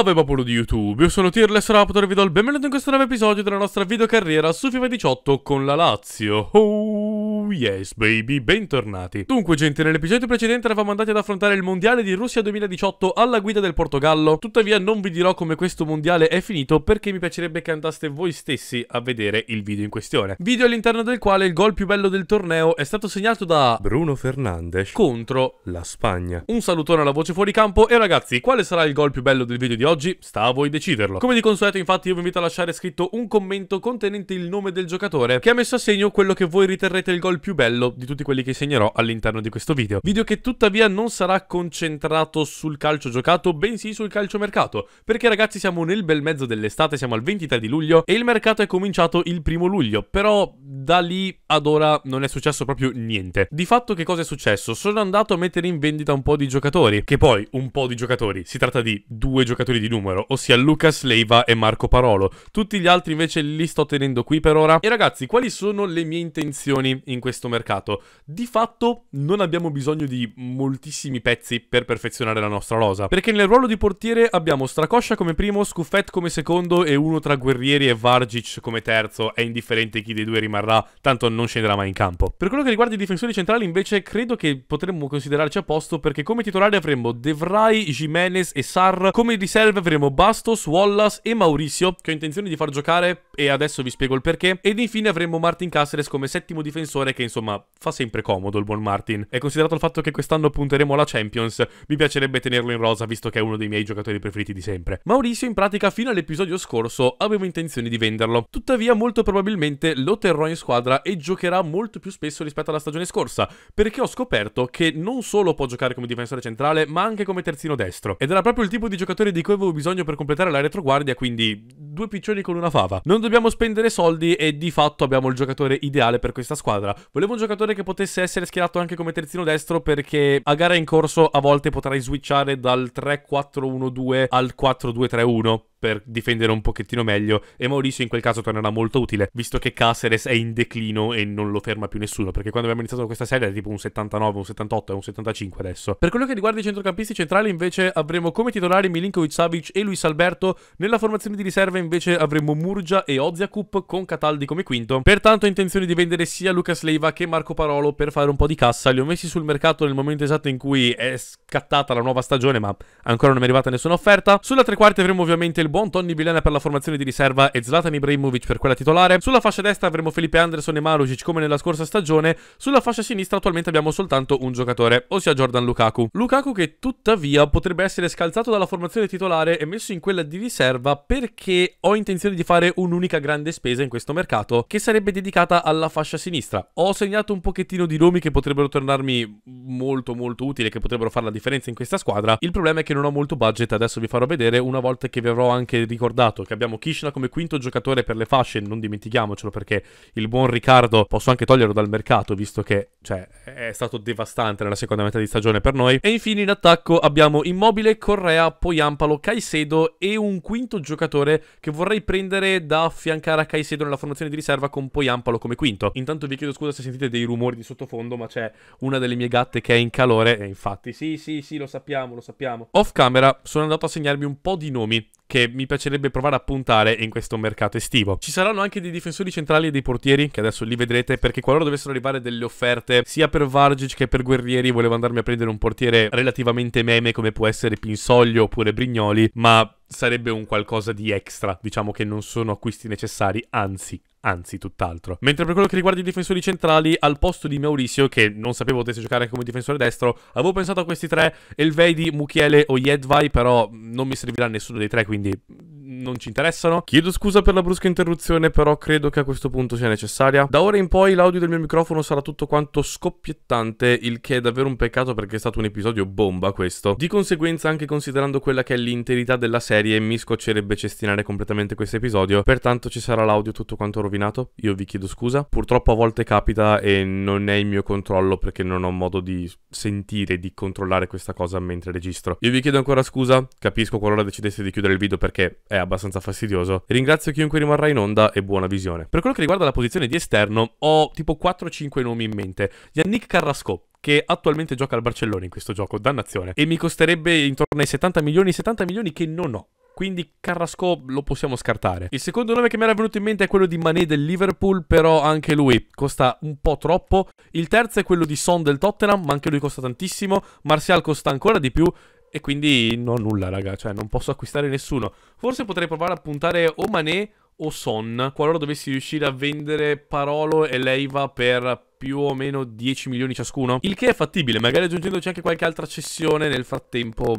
Salve popolo di YouTube, io sono Tirless Raptor e vi do il benvenuto in questo nuovo episodio della nostra videocarriera su FIFA 18 con la Lazio. Oh yes baby, bentornati. Dunque gente, nell'episodio precedente eravamo andati ad affrontare il mondiale di Russia 2018 alla guida del Portogallo, tuttavia non vi dirò come questo mondiale è finito perché mi piacerebbe che andaste voi stessi a vedere il video in questione. Video all'interno del quale il gol più bello del torneo è stato segnato da Bruno Fernandes contro la Spagna. Un salutone alla voce fuori campo e ragazzi, quale sarà il gol più bello del video di oggi? Sta a voi deciderlo. Come di consueto infatti io vi invito a lasciare scritto un commento contenente il nome del giocatore che ha messo a segno quello che voi riterrete il gol il più bello di tutti quelli che segnerò all'interno di questo video. Video che tuttavia non sarà concentrato sul calcio giocato, bensì sul calciomercato, perché ragazzi siamo nel bel mezzo dell'estate, siamo al 23 di luglio e il mercato è cominciato il primo luglio, però da lì ad ora non è successo proprio niente. Di fatto che cosa è successo? Sono andato a mettere in vendita un po' di giocatori, che poi un po' di giocatori, si tratta di due giocatori di numero, ossia Lucas Leiva e Marco Parolo. Tutti gli altri invece li sto tenendo qui per ora. E ragazzi, quali sono le mie intenzioni in questo questo mercato. Di fatto non abbiamo bisogno di moltissimi pezzi per perfezionare la nostra rosa, perché nel ruolo di portiere abbiamo Stracoscia come primo, Scuffet come secondo e uno tra Guerrieri e Vargic come terzo, è indifferente chi dei due rimarrà, tanto non scenderà mai in campo. Per quello che riguarda i difensori centrali invece credo che potremmo considerarci a posto perché come titolare avremo Devrai, Jimenez e Sar, come riserve avremo Bastos, Wallace e Maurizio che ho intenzione di far giocare e adesso vi spiego il perché, ed infine avremo Martin Caceres come settimo difensore che insomma fa sempre comodo il buon Martin. E considerato il fatto che quest'anno punteremo alla Champions, mi piacerebbe tenerlo in rosa visto che è uno dei miei giocatori preferiti di sempre. Maurizio in pratica fino all'episodio scorso avevo intenzione di venderlo, tuttavia molto probabilmente lo terrò in squadra e giocherà molto più spesso rispetto alla stagione scorsa, perché ho scoperto che non solo può giocare come difensore centrale ma anche come terzino destro. Ed era proprio il tipo di giocatore di cui avevo bisogno per completare la retroguardia, quindi due piccioni con una fava. Non dobbiamo spendere soldi e di fatto abbiamo il giocatore ideale per questa squadra, Volevo un giocatore che potesse essere schierato anche come terzino destro perché a gara in corso a volte potrai switchare dal 3-4-1-2 al 4-2-3-1 per difendere un pochettino meglio e Maurizio in quel caso tornerà molto utile visto che Caceres è in declino e non lo ferma più nessuno perché quando abbiamo iniziato questa serie era tipo un 79, un 78 e un 75 adesso per quello che riguarda i centrocampisti centrali invece avremo come titolari Milinkovic Savic e Luis Alberto nella formazione di riserva invece avremo Murgia e Oziakup con Cataldi come quinto pertanto ho intenzione di vendere sia Lucas Leiva che Marco Parolo per fare un po' di cassa li ho messi sul mercato nel momento esatto in cui è scattata la nuova stagione ma ancora non è arrivata nessuna offerta sulla tre quarti avremo ovviamente il il buon Tony Villena per la formazione di riserva e Zlatan Ibrahimovic per quella titolare. Sulla fascia destra avremo Felipe Anderson e Marusic come nella scorsa stagione. Sulla fascia sinistra attualmente abbiamo soltanto un giocatore, ossia Jordan Lukaku. Lukaku che tuttavia potrebbe essere scalzato dalla formazione titolare e messo in quella di riserva perché ho intenzione di fare un'unica grande spesa in questo mercato che sarebbe dedicata alla fascia sinistra. Ho segnato un pochettino di nomi che potrebbero tornarmi molto molto utili, che potrebbero fare la differenza in questa squadra. Il problema è che non ho molto budget, adesso vi farò vedere una volta che vi avrò anche anche ricordato che abbiamo Kishna come quinto giocatore per le fasce, non dimentichiamocelo perché il buon Riccardo posso anche toglierlo dal mercato visto che cioè, è stato devastante nella seconda metà di stagione per noi. E infine in attacco abbiamo Immobile, Correa, Poiampalo, Caicedo e un quinto giocatore che vorrei prendere da affiancare a Caicedo nella formazione di riserva con Poiampalo come quinto. Intanto vi chiedo scusa se sentite dei rumori di sottofondo ma c'è una delle mie gatte che è in calore e infatti sì sì sì lo sappiamo lo sappiamo. Off camera sono andato a segnarmi un po' di nomi che mi piacerebbe provare a puntare in questo mercato estivo. Ci saranno anche dei difensori centrali e dei portieri, che adesso li vedrete, perché qualora dovessero arrivare delle offerte, sia per Vargic che per Guerrieri, volevo andarmi a prendere un portiere relativamente meme, come può essere Pinsoglio oppure Brignoli, ma sarebbe un qualcosa di extra, diciamo che non sono acquisti necessari, anzi anzi tutt'altro. Mentre per quello che riguarda i difensori centrali, al posto di Maurizio, che non sapevo potesse giocare come difensore destro, avevo pensato a questi tre, Elvedi, Mukiele o Jedvai, però non mi servirà nessuno dei tre, quindi non ci interessano. Chiedo scusa per la brusca interruzione, però credo che a questo punto sia necessaria. Da ora in poi l'audio del mio microfono sarà tutto quanto scoppiettante, il che è davvero un peccato perché è stato un episodio bomba questo. Di conseguenza, anche considerando quella che è l'interità della serie, mi scoccerebbe cestinare completamente questo episodio, pertanto ci sarà l'audio tutto quanto rovinato, io vi chiedo scusa. Purtroppo a volte capita e non è il mio controllo perché non ho modo di sentire, di controllare questa cosa mentre registro. Io vi chiedo ancora scusa, capisco qualora decidesse di chiudere il video perché è abbastanza abbastanza fastidioso. Ringrazio chiunque rimarrà in onda e buona visione. Per quello che riguarda la posizione di esterno, ho tipo 4-5 nomi in mente. Yannick Carrasco, che attualmente gioca al Barcellona in questo gioco, dannazione. E mi costerebbe intorno ai 70 milioni, 70 milioni che non ho. Quindi Carrasco lo possiamo scartare. Il secondo nome che mi era venuto in mente è quello di Mané del Liverpool, però anche lui costa un po' troppo. Il terzo è quello di Son del Tottenham, ma anche lui costa tantissimo. Martial costa ancora di più. E quindi non ho nulla, raga. Cioè, non posso acquistare nessuno. Forse potrei provare a puntare o Mané o Son. Qualora dovessi riuscire a vendere Parolo e Leiva per più o meno 10 milioni ciascuno. Il che è fattibile, magari aggiungendoci anche qualche altra cessione nel frattempo.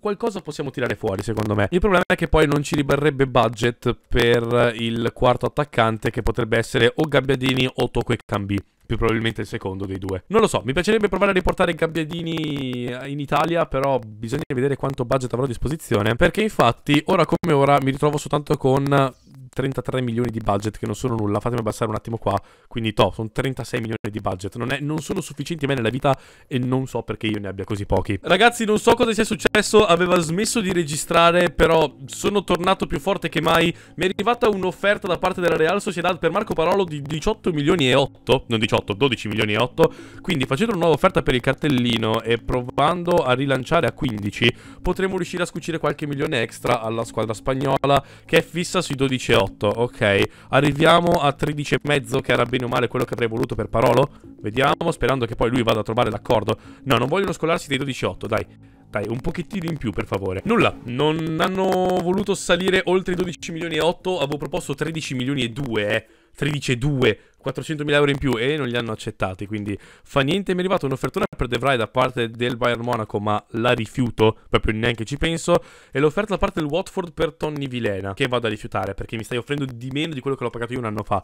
Qualcosa possiamo tirare fuori, secondo me. Il problema è che poi non ci rimarrebbe budget per il quarto attaccante, che potrebbe essere o Gabbiadini o Toko e Cambi più probabilmente il secondo dei due. Non lo so, mi piacerebbe provare a riportare i gabbiadini in Italia, però bisogna vedere quanto budget avrò a disposizione, perché infatti ora come ora mi ritrovo soltanto con 33 milioni di budget che non sono nulla, fatemi abbassare un attimo qua, quindi to, sono 36 milioni di budget, non, è, non sono sufficienti a me nella vita e non so perché io ne abbia così pochi. Ragazzi non so cosa sia successo, aveva smesso di registrare, però sono tornato più forte che mai, mi è arrivata un'offerta da parte della Real Sociedad per Marco Parolo di 18 milioni e 8, non 18 18, 12 milioni e 8, quindi facendo una nuova offerta per il cartellino e provando a rilanciare a 15, potremo riuscire a scucire qualche milione extra alla squadra spagnola che è fissa sui 12 e 8, ok. Arriviamo a 13 e mezzo che era bene o male quello che avrei voluto per Parolo, vediamo, sperando che poi lui vada a trovare l'accordo. No, non vogliono scolarsi dei 12 e 8, dai dai, un pochettino in più per favore. Nulla, non hanno voluto salire oltre i 12 milioni e 8, avevo proposto 13 milioni e 2, eh. 13 e 2, 400.000 euro in più e non li hanno accettati, quindi fa niente. Mi è arrivata un'offertura per De Vrij da parte del Bayern Monaco, ma la rifiuto, proprio neanche ci penso. E l'offerta da parte del Watford per Tony Vilena, che vado a rifiutare perché mi stai offrendo di meno di quello che l'ho pagato io un anno fa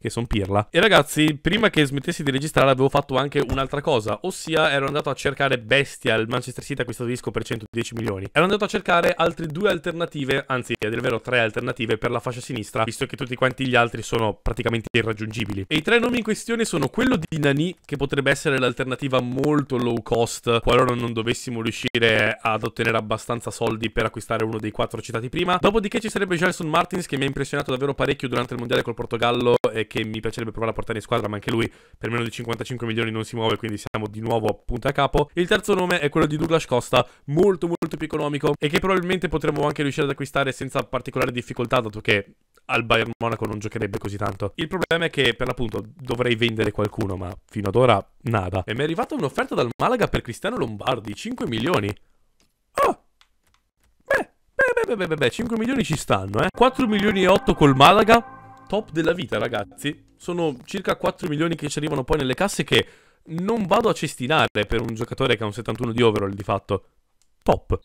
che sono pirla. E ragazzi, prima che smettessi di registrare avevo fatto anche un'altra cosa, ossia ero andato a cercare Bestia, il Manchester City ha acquistato disco per 110 milioni. Ero andato a cercare altre due alternative, anzi, è vero, tre alternative per la fascia sinistra, visto che tutti quanti gli altri sono praticamente irraggiungibili. E i tre nomi in questione sono quello di Nani, che potrebbe essere l'alternativa molto low cost, qualora non dovessimo riuscire ad ottenere abbastanza soldi per acquistare uno dei quattro citati prima. Dopodiché ci sarebbe Gelson Martins, che mi ha impressionato davvero parecchio durante il mondiale col Portogallo e che mi piacerebbe provare a portare in squadra, ma anche lui per meno di 55 milioni non si muove, quindi siamo di nuovo a punta capo. Il terzo nome è quello di Douglas Costa, molto molto più economico e che probabilmente potremmo anche riuscire ad acquistare senza particolare difficoltà, dato che al Bayern Monaco non giocherebbe così tanto. Il problema è che per l'appunto dovrei vendere qualcuno, ma fino ad ora nada. E mi è arrivata un'offerta dal Malaga per Cristiano Lombardi, 5 milioni. Oh! Beh, beh, beh, beh, beh, 5 milioni ci stanno, eh. 4 milioni e 8 col Malaga, top della vita, ragazzi. Sono circa 4 milioni che ci arrivano poi nelle casse che non vado a cestinare per un giocatore che ha un 71 di overall di fatto. Top.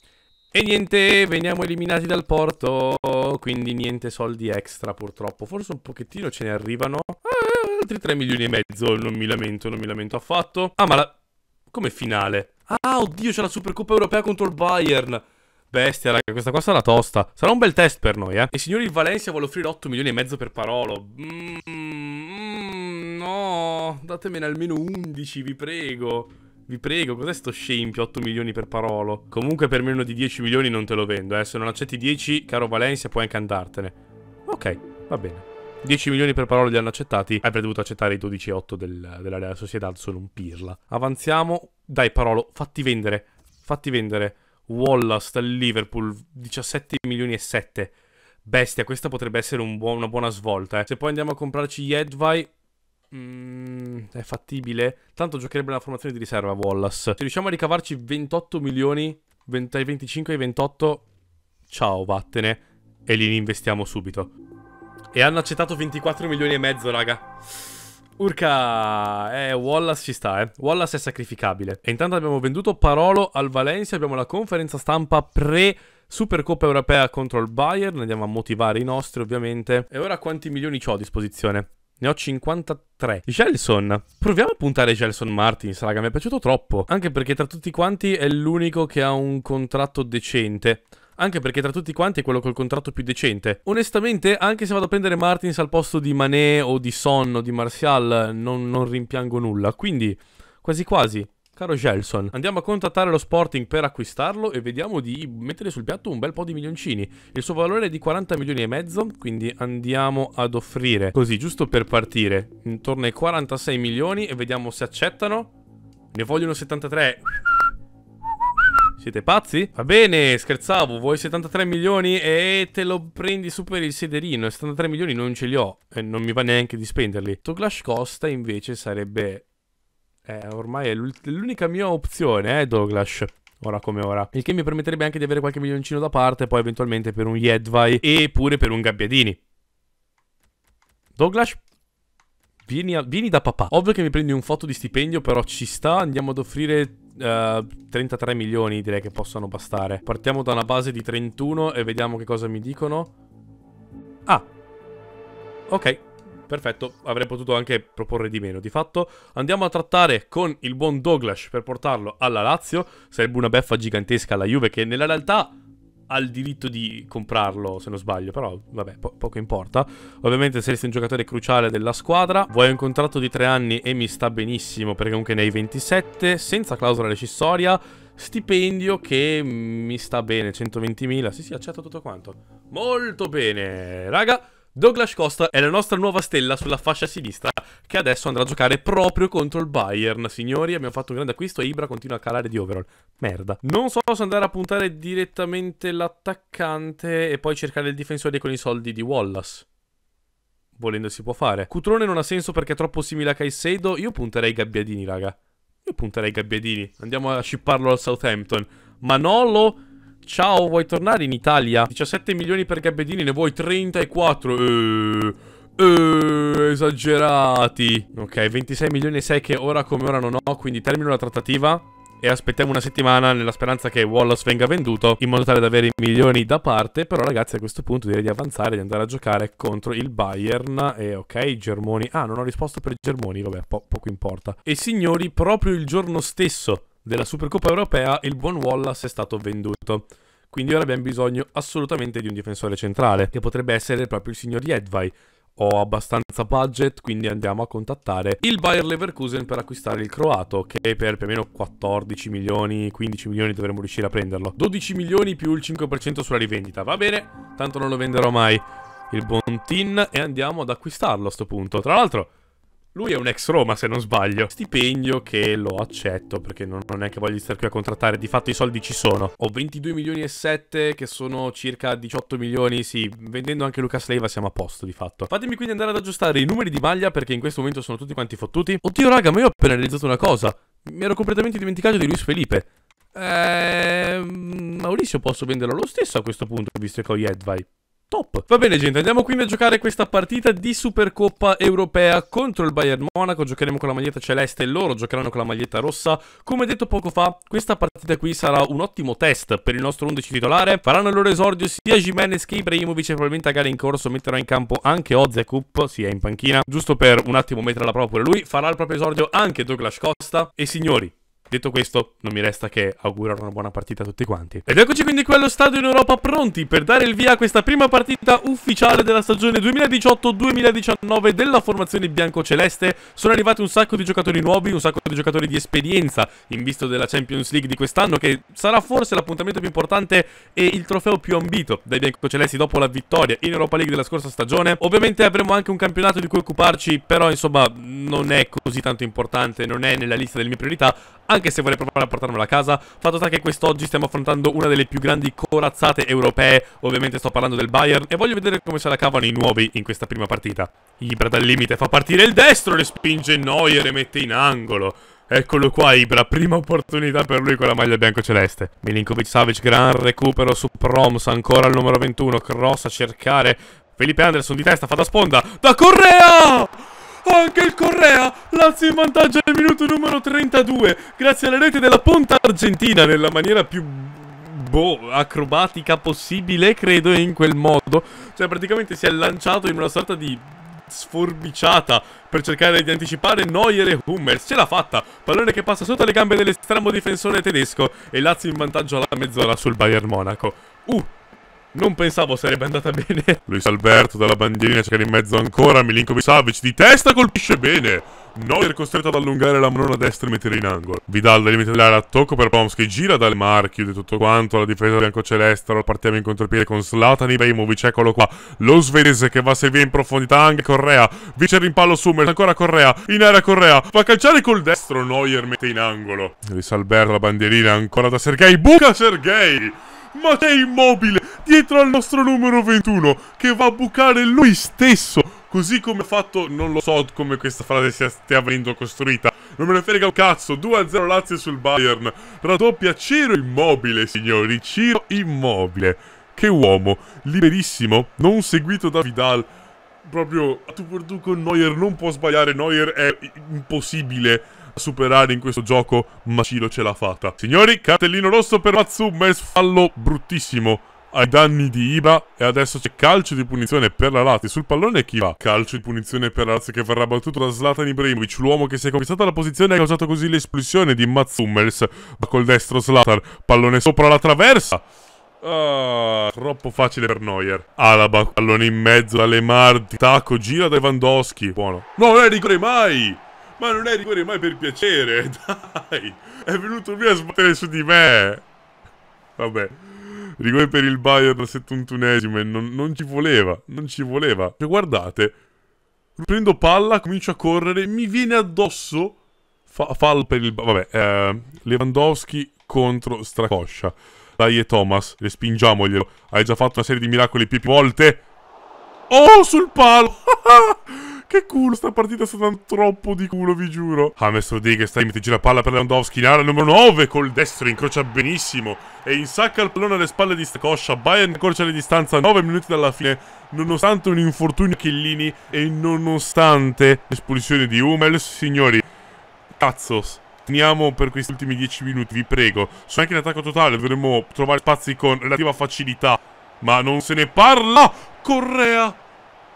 E niente, veniamo eliminati dal porto, quindi niente soldi extra purtroppo. Forse un pochettino ce ne arrivano. Eh, altri 3 milioni e mezzo, non mi lamento, non mi lamento affatto. Ah, ma la... come finale? Ah, oddio, c'è la Supercoppa Europea contro il Bayern. Bestia, raga, questa qua sarà tosta. Sarà un bel test per noi, eh. E signori, il Valencia vuole offrire 8 milioni e mezzo per Parolo. Mmm, mm, no, datemene almeno 11, vi prego. Vi prego, cos'è sto scempio 8 milioni per Parolo? Comunque per meno di 10 milioni non te lo vendo, eh. Se non accetti 10, caro Valencia, puoi anche andartene. Ok, va bene. 10 milioni per parole li hanno accettati, Avrei dovuto accettare i 12,8 del, della Real Sociedad, sono un pirla. Avanziamo, dai Parolo, fatti vendere, fatti vendere. Wallace dal Liverpool, 17 milioni e 7. Bestia, questa potrebbe essere un buon, una buona svolta. Eh. Se poi andiamo a comprarci Yedvai, mm, è fattibile. Tanto giocherebbe nella formazione di riserva Wallace. Se riusciamo a ricavarci 28 milioni, 20, 25 e 28, ciao, vattene. E li investiamo subito. E hanno accettato 24 milioni e mezzo, raga. Urca, eh, Wallace ci sta, eh. Wallace è sacrificabile. E intanto abbiamo venduto Parolo al Valencia, abbiamo la conferenza stampa pre... Supercoppa europea contro il Bayern, andiamo a motivare i nostri ovviamente. E ora quanti milioni ho a disposizione? Ne ho 53. Gelson. Proviamo a puntare Gelson Martins, raga, mi è piaciuto troppo. Anche perché tra tutti quanti è l'unico che ha un contratto decente anche perché tra tutti quanti è quello col contratto più decente. Onestamente, anche se vado a prendere Martins al posto di Mané o di Son o di Martial, non, non rimpiango nulla. Quindi, quasi quasi, Caro Gelson, andiamo a contattare lo Sporting per acquistarlo e vediamo di mettere sul piatto un bel po' di milioncini. Il suo valore è di 40 milioni e mezzo, quindi andiamo ad offrire, così giusto per partire, intorno ai 46 milioni e vediamo se accettano. Ne vogliono 73. Siete pazzi? Va bene, scherzavo, vuoi 73 milioni e te lo prendi su per il sederino. 73 milioni non ce li ho e non mi va neanche di spenderli. Toglash Costa invece sarebbe... Eh, ormai è l'unica mia opzione, eh, Douglas ora come ora. Il che mi permetterebbe anche di avere qualche milioncino da parte, poi eventualmente per un Yedvai e pure per un Gabbiadini. Douglas Vieni, a, vieni, da papà. Ovvio che mi prendi un foto di stipendio, però ci sta. Andiamo ad offrire uh, eh, 33 milioni, direi che possano bastare. Partiamo da una base di 31 e vediamo che cosa mi dicono. Ah. Ok. Perfetto, avrei potuto anche proporre di meno. Di fatto andiamo a trattare con il buon Douglas per portarlo alla Lazio. Sarebbe una beffa gigantesca alla Juve che nella realtà ha il diritto di comprarlo, se non sbaglio, però vabbè, po- poco importa. Ovviamente se sei un giocatore cruciale della squadra, vuoi un contratto di tre anni e mi sta benissimo perché comunque ne hai 27, senza clausola recissoria, stipendio che mi sta bene, 120.000, sì sì, accetto tutto quanto. Molto bene, raga. Douglas Costa è la nostra nuova stella sulla fascia sinistra che adesso andrà a giocare proprio contro il Bayern. Signori, abbiamo fatto un grande acquisto e Ibra continua a calare di overall. Merda. Non so se andare a puntare direttamente l'attaccante e poi cercare il difensore con i soldi di Wallace. Volendo si può fare. Cutrone non ha senso perché è troppo simile a Caicedo. Io punterei Gabbiadini, raga. Io punterei Gabbiadini. Andiamo a shipparlo al Southampton. Manolo... Ciao, vuoi tornare in Italia? 17 milioni per Gabbiadini, ne vuoi 34? Eeeh... Eh, esagerati. Ok, 26 milioni e 6 che ora come ora non ho, quindi termino la trattativa e aspettiamo una settimana nella speranza che Wallace venga venduto in modo tale da avere i milioni da parte. Però ragazzi a questo punto direi di avanzare, di andare a giocare contro il Bayern e ok, Germoni. Ah, non ho risposto per Germoni, vabbè, po poco importa. E signori, proprio il giorno stesso della Supercoppa Europea il buon Wallace è stato venduto. Quindi ora abbiamo bisogno assolutamente di un difensore centrale, che potrebbe essere proprio il signor Jedvai, ho abbastanza budget, quindi andiamo a contattare il Bayer Leverkusen per acquistare il croato, che per più o meno 14 milioni, 15 milioni dovremmo riuscire a prenderlo. 12 milioni più il 5% sulla rivendita, va bene, tanto non lo venderò mai il buon Tin e andiamo ad acquistarlo a questo punto. Tra l'altro... Lui è un ex Roma, se non sbaglio. Stipendio che lo accetto, perché non, non è che voglio stare qui a contrattare. Di fatto i soldi ci sono. Ho 22 milioni e 7, che sono circa 18 milioni. Sì, vendendo anche Lucas Leiva siamo a posto, di fatto. Fatemi quindi andare ad aggiustare i numeri di maglia, perché in questo momento sono tutti quanti fottuti. Oddio, raga, ma io ho appena realizzato una cosa. Mi ero completamente dimenticato di Luis Felipe. Ehm, Maurizio posso venderlo lo stesso a questo punto, visto che ho gli Edvai. Top. Va bene gente, andiamo quindi a giocare questa partita di Supercoppa Europea contro il Bayern Monaco, giocheremo con la maglietta celeste e loro giocheranno con la maglietta rossa. Come detto poco fa, questa partita qui sarà un ottimo test per il nostro 11 titolare, faranno il loro esordio sia Jimenez che Ibrahimovic e probabilmente a gara in corso metterà in campo anche Ozekup, sì è in panchina, giusto per un attimo metterla proprio lui, farà il proprio esordio anche Douglas Costa e signori, Detto questo, non mi resta che augurare una buona partita a tutti quanti. Ed eccoci quindi qui allo stadio in Europa pronti per dare il via a questa prima partita ufficiale della stagione 2018-2019 della formazione biancoceleste. Sono arrivati un sacco di giocatori nuovi, un sacco di giocatori di esperienza in vista della Champions League di quest'anno che sarà forse l'appuntamento più importante e il trofeo più ambito dai biancocelesti dopo la vittoria in Europa League della scorsa stagione. Ovviamente avremo anche un campionato di cui occuparci, però insomma non è così tanto importante, non è nella lista delle mie priorità anche se vorrei provare a portarmelo a casa. Fatto sta che quest'oggi stiamo affrontando una delle più grandi corazzate europee, ovviamente sto parlando del Bayern, e voglio vedere come se la cavano i nuovi in questa prima partita. Ibra dal limite fa partire il destro, le spinge Neuer e le mette in angolo. Eccolo qua Ibra, prima opportunità per lui con la maglia bianco-celeste. Milinkovic Savic, gran recupero su Proms, ancora il numero 21, cross a cercare. Felipe Anderson di testa, fa da sponda, da Correa! Anche il Correa! Lazio in vantaggio al minuto numero 32, grazie alla rete della Ponta Argentina, nella maniera più boh, acrobatica possibile, credo, in quel modo. Cioè, praticamente si è lanciato in una sorta di sforbiciata per cercare di anticipare Neuer e Hummers. Ce l'ha fatta. Pallone che passa sotto le gambe dell'estremo difensore tedesco e Lazio in vantaggio alla mezz'ora sul Bayern Monaco. Uh, non pensavo sarebbe andata bene. Luis Alberto dalla bandierina cerca in mezzo ancora. Milinko Savic di testa colpisce bene. Neuer costretto ad allungare la mano a destra e mettere in angolo. Vidal da limite dell'area a tocco per Poms che gira dal marchio chiude tutto quanto. La difesa biancocelestre partiamo in contropiede con Slatan Ibrahimovic. Eccolo qua. Lo svedese che va a servire in profondità anche Correa. Vice rimpallo su Summer. Ancora Correa. In area Correa. Fa calciare col destro. Neuer mette in angolo. Luis Alberto la bandierina ancora da Sergei. Buca Sergei ma è immobile dietro al nostro numero 21 che va a bucare lui stesso. Così come ha fatto, non lo so come questa frase stia, stia venendo costruita. Non me ne frega un cazzo, 2-0 Lazio sul Bayern. Raddoppia Ciro Immobile, signori, Ciro Immobile. Che uomo, liberissimo, non seguito da Vidal. Proprio a tu per tu con Neuer non può sbagliare, Neuer è impossibile superare in questo gioco, ma Ciro ce l'ha fatta. Signori, cartellino rosso per Matsumes, fallo bruttissimo ai danni di Iba e adesso c'è calcio di punizione per la Lazio sul pallone chi va? Calcio di punizione per la Lazio che verrà battuto da Zlatan Ibrahimovic l'uomo che si è conquistata la posizione e ha causato così l'esplosione di Mazzummels ma col destro Zlatan pallone sopra la traversa Ah, troppo facile per Neuer. Alaba, pallone in mezzo alle Mardi. Tacco, gira da Lewandowski. Buono. Non è rigore mai! Ma non è rigore mai per piacere, dai! È venuto via a sbattere su di me! Vabbè. Rigore per il Bayern al 71esimo e non, non, ci voleva, non ci voleva. Cioè, guardate, prendo palla, comincio a correre, mi viene addosso, Fall per il... Vabbè, eh, Lewandowski contro Stracoscia. Dai e Thomas, respingiamoglielo. Hai già fatto una serie di miracoli più, più volte. Oh, sul palo! Che culo, sta partita sta dando troppo di culo, vi giuro. James ah, Rodriguez, stai, mette giù la palla per Lewandowski, in area numero 9, col destro, incrocia benissimo. E insacca il pallone alle spalle di Stacoscia. Bayern accorcia la distanza 9 minuti dalla fine. Nonostante un infortunio Chiellini e nonostante l'espulsione di Hummel, signori, Cazzo. Finiamo per questi ultimi 10 minuti, vi prego. Sono anche in attacco totale, dovremmo trovare spazi con relativa facilità. Ma non se ne parla! Correa!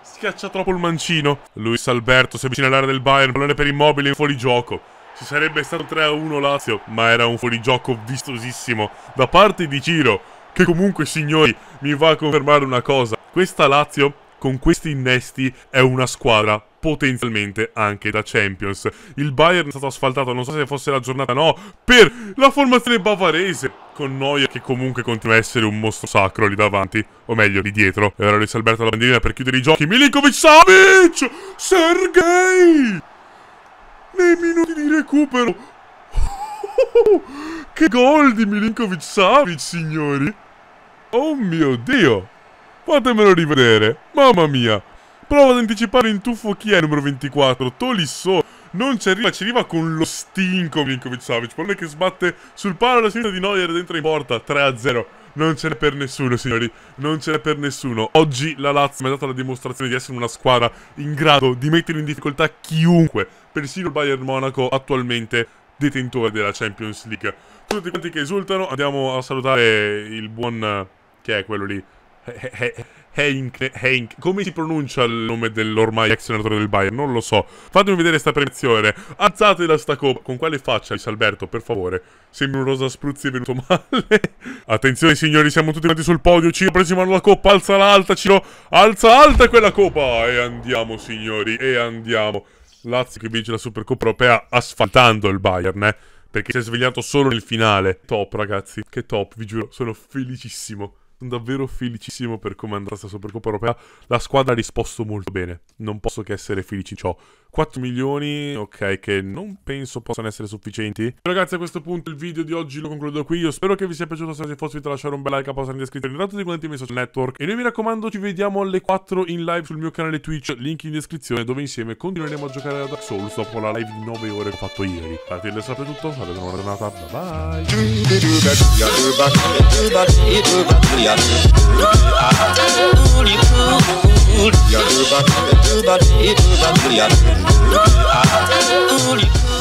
Schiaccia troppo il mancino. Luis Alberto si avvicina all'area del Bayern. Pallone per immobile in fuorigioco. Ci sarebbe stato 3-1 Lazio, ma era un fuorigioco vistosissimo da parte di Ciro, che comunque, signori, mi va a confermare una cosa. Questa Lazio, con questi innesti, è una squadra potenzialmente anche da Champions. Il Bayern è stato asfaltato, non so se fosse la giornata, no, per la formazione bavarese con noia che comunque continua a essere un mostro sacro lì davanti, o meglio lì dietro. E ora risalberto Alberto la bandierina per chiudere i giochi. Milinkovic Savic! Sergei! Nei minuti di recupero. che gol di Milinkovic Savic, signori! Oh mio Dio! Fatemelo rivedere, mamma mia! Prova ad anticipare in tuffo chi è numero 24, Tolisso non ci arriva, ci arriva con lo stinco Milinkovic Savic, pallone che sbatte sul palo alla sinistra di Neuer dentro in porta, 3-0. Non ce n'è per nessuno, signori. Non ce n'è per nessuno. Oggi la Lazio mi ha dato la dimostrazione di essere una squadra in grado di mettere in difficoltà chiunque, persino il Bayern Monaco attualmente detentore della Champions League. Tutti quanti che esultano, andiamo a salutare il buon che è quello lì eh, eh, eh, Hank, Henk, come si pronuncia il nome dell'ormai ex senatore del Bayern? Non lo so. Fatemi vedere sta premiazione. Alzate la sta coppa. Con quale faccia, Luis Alberto, per favore? Sembra un rosa spruzzi è venuto male. Attenzione, signori, siamo tutti quanti sul podio. Ciro, presi mano la coppa, alza l'alta, Ciro. Alza alta quella coppa. E andiamo, signori, e andiamo. Lazio che vince la Supercoppa europea asfaltando il Bayern, eh. Perché si è svegliato solo nel finale. Top, ragazzi. Che top, vi giuro. Sono felicissimo. Sono davvero felicissimo per come andrà questa Supercoppa europea. La squadra ha risposto molto bene. Non posso che essere felice di ciò. 4 milioni, ok, che non penso possano essere sufficienti. Ragazzi, a questo punto il video di oggi lo concludo qui. Io spero che vi sia piaciuto. Se vi fosse video lasciare un bel like, apposta in descrizione. Intanto di quanti miei social network. E noi mi raccomando, ci vediamo alle 4 in live sul mio canale Twitch. Link in descrizione, dove insieme continueremo a giocare a Dark Souls dopo la live di 9 ore che ho fatto ieri. Infatti, le sapete tutto. Salve, buona giornata. Bye bye. Ooh, ooh, ooh,